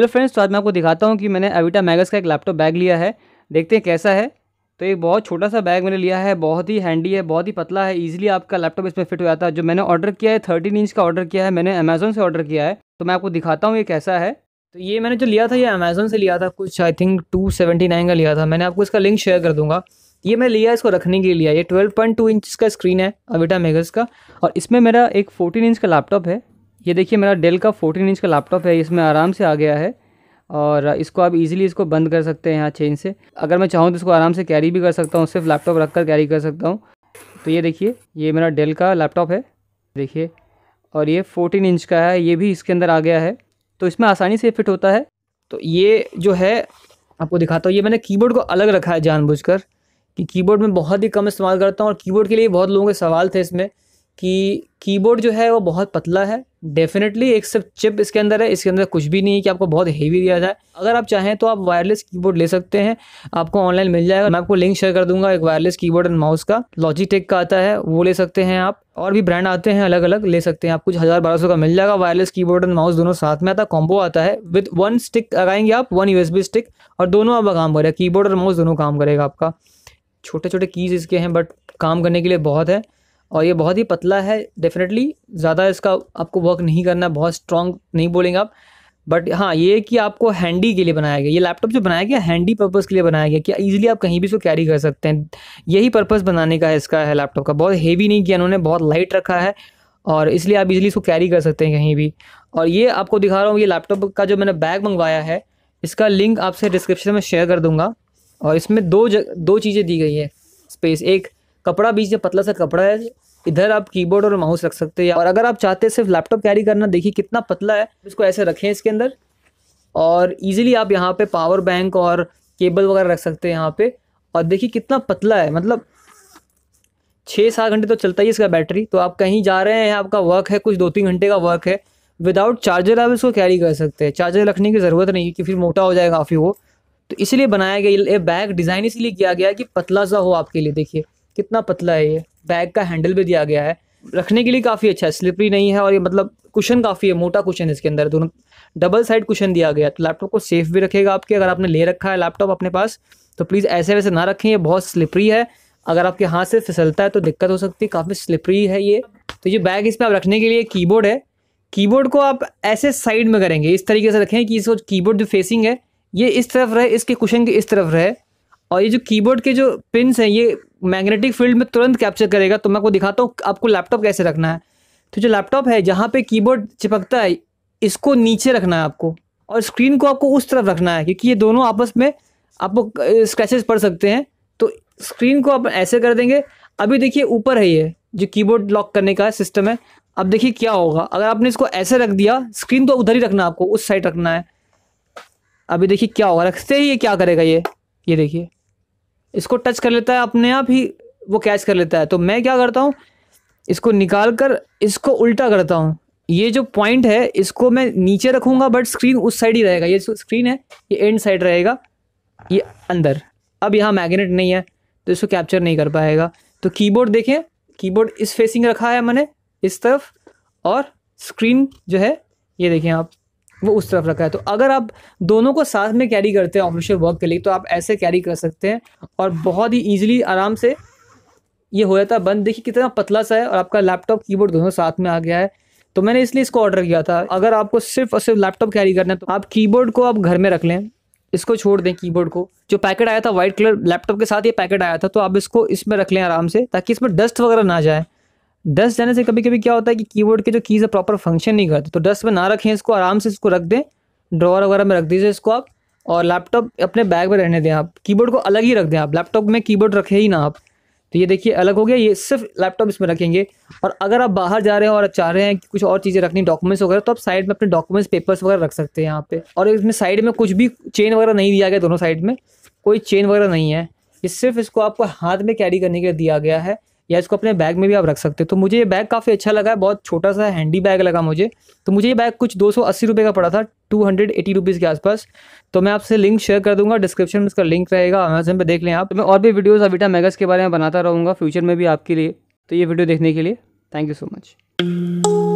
hello friends तो आज मैं आपको दिखाता हूँ कि मैंने अविटा मैगस का एक लैपटॉप बैग लिया है देखते हैं कैसा है तो एक बहुत छोटा सा बैग मैंने लिया है बहुत ही हैंडी है बहुत ही पतला है ईजिली आपका लैपटॉप इसमें फिट हो जाता है जो मैंने ऑर्डर किया है थर्टीन इंच का ऑर्डर किया है मैंने अमेजोन से ऑर्डर किया है तो मैं आपको दिखाता हूँ ये कैसा है तो ये मैंने जो लिया था ये अमेजोन से लिया था कुछ I think two seventy nine का लिया था मैंने आपको इसका लिंक शेयर कर दूंगा ये मैं लिया इसको रखने के लिए ये ट्वेल्व पॉइंट टू इंच का स्क्रीन है अविटा मेगस का और इसमें मेरा एक फोर्टीन इंच का लैपटॉप है ये देखिए मेरा डेल का 14 इंच का लैपटॉप है इसमें आराम से आ गया है और इसको आप इजीली इसको बंद कर सकते हैं यहाँ चेन से अगर मैं चाहूँ तो इसको आराम से कैरी भी कर सकता हूँ सिर्फ लैपटॉप रख कर कैरी कर सकता हूँ तो ये देखिए ये मेरा डेल का लैपटॉप है देखिए और ये 14 इंच का है ये भी इसके अंदर आ गया है तो इसमें आसानी से फिट होता है तो ये जो है आपको दिखाता हूँ ये मैंने की को अलग रखा है जानबूझ कि की में बहुत ही कम इस्तेमाल करता हूँ और की के लिए बहुत लोगों के सवाल थे इसमें कि कीबोर्ड जो है वो बहुत पतला है डेफिनेटली एक सिर्फ चिप इसके अंदर है इसके अंदर कुछ भी नहीं है कि आपको बहुत हेवी दिया जाए अगर आप चाहें तो आप वायरलेस कीबोर्ड ले सकते हैं आपको ऑनलाइन मिल जाएगा मैं आपको लिंक शेयर कर दूंगा एक वायरलेस कीबोर्ड एंड माउस का लॉजिटेक का आता है वो ले सकते हैं आप और भी ब्रांड आते हैं अलग अलग ले सकते हैं आप कुछ हज़ार बारह सौ का मिल जाएगा वायरलेस कीबोर्ड एंड माउस दोनों साथ में आता है कॉम्बो आता है विद वन स्टिक लगाएंगे आप वन यू स्टिक और दोनों आपका काम करेगा कीबोर्ड और माउस दोनों काम करेगा आपका छोटे छोटे कीज़ इसके हैं बट काम करने के लिए बहुत है और ये बहुत ही पतला है डेफिनेटली ज़्यादा इसका आपको वर्क नहीं करना बहुत स्ट्रॉन्ग नहीं बोलेंगे आप बट हाँ ये कि आपको हैंडी के लिए बनाया गया ये लैपटॉप जो बनाया गया हैंडी पर्पज़ के लिए बनाया गया कि ईजिली आप कहीं भी इसको कैरी कर सकते हैं यही पर्पज़ बनाने का है इसका है लैपटॉप का बहुत हेवी नहीं किया उन्होंने बहुत लाइट रखा है और इसलिए आप इजिली इसको कैरी कर सकते हैं कहीं भी और ये आपको दिखा रहा हूँ ये लैपटॉप का जो मैंने बैग मंगवाया है इसका लिंक आपसे डिस्क्रिप्शन में शेयर कर दूंगा और इसमें दो जग, दो चीज़ें दी गई है स्पेस एक कपड़ा बीच में पतला सा कपड़ा है इधर आप कीबोर्ड और माउस रख सकते हैं और अगर आप चाहते हैं सिर्फ लैपटॉप कैरी करना देखिए कितना पतला है इसको ऐसे रखें इसके अंदर और इजीली आप यहाँ पे पावर बैंक और केबल वगैरह रख सकते हैं यहाँ पे और देखिए कितना पतला है मतलब छः सात घंटे तो चलता ही इसका बैटरी तो आप कहीं जा रहे हैं आपका वर्क है कुछ दो तीन घंटे का वर्क है विदाउट चार्जर आप इसको कैरी कर सकते हैं चार्जर रखने की ज़रूरत नहीं है कि फिर मोटा हो जाएगा काफ़ी वो तो इसलिए बनाया गया ये बैग डिज़ाइन इसलिए किया गया कि पतला सा हो आपके लिए देखिए कितना पतला है ये बैग का हैंडल भी दिया गया है रखने के लिए काफ़ी अच्छा है स्लिपरी नहीं है और ये मतलब कुशन काफ़ी है मोटा कुशन है इसके अंदर दोनों डबल साइड कुशन दिया गया है तो लैपटॉप को सेफ भी रखेगा आपके अगर आपने ले रखा है लैपटॉप अपने पास तो प्लीज़ ऐसे वैसे ना रखें ये बहुत स्लिपरी है अगर आपके हाथ से फिसलता है तो दिक्कत हो सकती है काफ़ी स्लिपरी है ये तो ये बैग इसमें आप रखने के लिए कीबोर्ड है कीबोर्ड को आप ऐसे साइड में करेंगे इस तरीके से रखें कि इसको कीबोर्ड जो फेसिंग है ये इस तरफ रहे इसके कुशन के इस तरफ रहे और ये जो कीबोर्ड के जो पिन्स हैं ये मैग्नेटिक फील्ड में तुरंत कैप्चर करेगा तो मैं आपको दिखाता हूँ आपको लैपटॉप कैसे रखना है तो जो लैपटॉप है जहाँ पे कीबोर्ड चिपकता है इसको नीचे रखना है आपको और स्क्रीन को आपको उस तरफ रखना है क्योंकि ये दोनों आपस में आपको स्क्रैचेस पड़ सकते हैं तो स्क्रीन को आप ऐसे कर देंगे अभी देखिए ऊपर है ये जो कीबोर्ड लॉक करने का सिस्टम है अब देखिए क्या होगा अगर आपने इसको ऐसे रख दिया स्क्रीन तो उधर ही रखना आपको उस साइड रखना है अभी देखिए क्या होगा रखते ही ये क्या करेगा ये ये देखिए इसको टच कर लेता है अपने आप ही वो कैच कर लेता है तो मैं क्या करता हूँ इसको निकाल कर इसको उल्टा करता हूँ ये जो पॉइंट है इसको मैं नीचे रखूँगा बट स्क्रीन उस साइड ही रहेगा ये जो स्क्रीन है ये एंड साइड रहेगा ये अंदर अब यहाँ मैग्नेट नहीं है तो इसको कैप्चर नहीं कर पाएगा तो कीबोर्ड देखें कीबोर्ड इस फेसिंग रखा है मैंने इस तरफ और स्क्रीन जो है ये देखें आप वो उस तरफ रखा है तो अगर आप दोनों को साथ में कैरी करते हैं ऑफिशियल वर्क के लिए तो आप ऐसे कैरी कर सकते हैं और बहुत ही ईजिली आराम से ये हो जाता है बंद देखिए कितना पतला सा है और आपका लैपटॉप कीबोर्ड दोनों साथ में आ गया है तो मैंने इसलिए इसको ऑर्डर किया था अगर आपको सिर्फ और सिर्फ लैपटॉप कैरी करना है तो आप कीबोर्ड को आप घर में रख लें इसको छोड़ दें कीबोर्ड को जो पैकेट आया था वाइट कलर लैपटॉप के साथ ये पैकेट आया था तो आप इसको इसमें रख लें आराम से ताकि इसमें डस्ट वगैरह ना जाए डस्ट जाने से कभी कभी क्या होता है कि कीबोर्ड के जो कीज़ है प्रॉपर फंक्शन नहीं करते तो डस्ट में ना रखें इसको आराम से इसको रख दें ड्रॉवर वगैरह में रख दीजिए इसको आप और लैपटॉप अपने बैग में रहने दें आप कीबोर्ड को अलग ही रख दें आप लैपटॉप में कीबोर्ड रखें ही ना आप तो ये देखिए अलग हो गया ये सिर्फ लैपटॉप इसमें रखेंगे और अगर आप बाहर जा रहे हैं और चाह रहे हैं कि कुछ और चीज़ें रखनी डॉक्यूमेंट्स वगैरह तो आप साइड में अपने डॉक्यूमेंट्स पेपर्स वगैरह रख सकते हैं यहाँ पे और इसमें साइड में कुछ भी चेन वगैरह नहीं दिया गया दोनों साइड में कोई चेन वगैरह नहीं है ये सिर्फ इसको आपको हाथ में कैरी करने के लिए दिया गया है या इसको अपने बैग में भी आप रख सकते हो तो मुझे ये बैग काफ़ी अच्छा लगा है बहुत छोटा सा हैंडी बैग लगा मुझे तो मुझे ये बैग कुछ दो सौ अस्सी रुपये का पड़ा था टू हंड्रेड एटी रुपीज़ के आसपास तो मैं आपसे लिंक शेयर कर दूंगा डिस्क्रिप्शन में इसका लिंक रहेगा अमेजन पर देख लें आप तो मैं और भी वीडियोज़ अविटा मेगास के बारे में बनाता रहूँगा फ्यूचर में भी आपके लिए तो ये वीडियो देखने के लिए थैंक यू सो मच